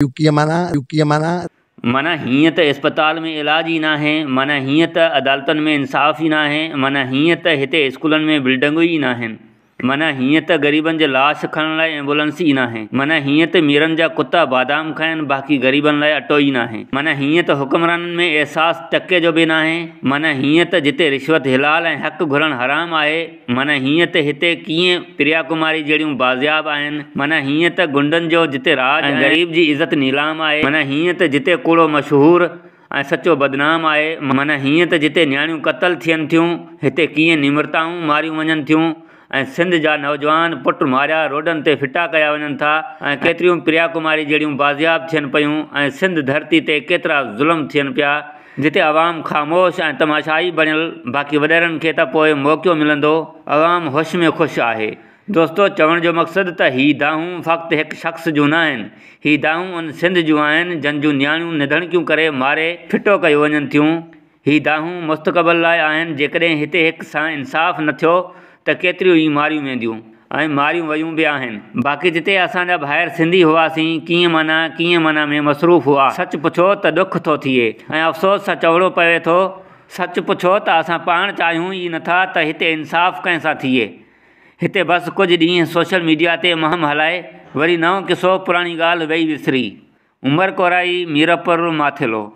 क्योंकि माना क्योंकि माना माना हींअ त इस्पताल में इलाज ही ना आहे माना हींअ त अदालतुनि में इंसाफ़ ही ना है माना हींअ त हिते स्कूलन में बिल्डिंग ही ना आहिनि माना हिं त गरीबन के लाश खणण लाइ एम्बुलेंस ई नाहे माना हिं तो मीरन जा कुता बादाम खाइनि बाक़ी गरीबन लाइ अटो ई नाहे माना हिं तो हुक्मरान में एहसास टके जो बि नाहे माना हिं तो जिते रिश्वत हिलाल ए हक़ घुरन हराम आए माना हिं तो इतने किए प्रिया कुमारी जहिड़ियूं बाज़ियाब आन माना हिं तो गुंडन जो जिते राज ग़रीब की इज्जत नीलाम आए माना हिं तो जिते कूड़ो मशहूर ऐं सचो बदनाम आए माना हिं तो जिते नियाणियूं कत्ल थियन थियं इतने किए निम्रताऊं मारियं वन थियं सिंध जहा नौजवान पुट मारिया रोडन से फिटा क्या वन था केतर प्रिया कुमारी जड़ी बाज़ियाब थन पिंध सिंध धरती से केतरा ज़ुल्म थन पिया जिते अवाम ख़ामोश ऐं तमाशाई बनल बाक़ी वडेरन के मौक़ो मिल आवाम होश में खुश है दोस्तों चवण जो मकसद तो हि दाहूँ फ़क़्ति एक शख़्स जो ना हि दाहूँ उन सिंध जूं आहिनि जन जूं नियाणियूं निधणकियूं कर मारे फिटो क्यों वन थी हि दाहूँ मुस्तक़बल लाइन जैसे इतने एक हिक इंसाफ़ न थो त केतिरियूं ई मारियूं वेंदियूं ऐं मारियूं वयूं बि आहिनि बाक़ी जिते असांजा ॿाहिरि सिंधी हुआसीं कीअं माना कीअं माना में मसरूफ़ हुआ सच पुछो त ॾुख थो थिए ऐं अफ़सोस सां चवड़ो पवे थो सच पुछो त असां पाण चाहियूं ई नथा त हिते इंसाफ़ु कंहिं सां थिए हिते बसि कुझु ॾींहुं सोशल मीडिया ते महम हलाए वरी नओं किसो पुराणी ॻाल्हि वेही विसरी उमर कोराई मीरपुर माथेलो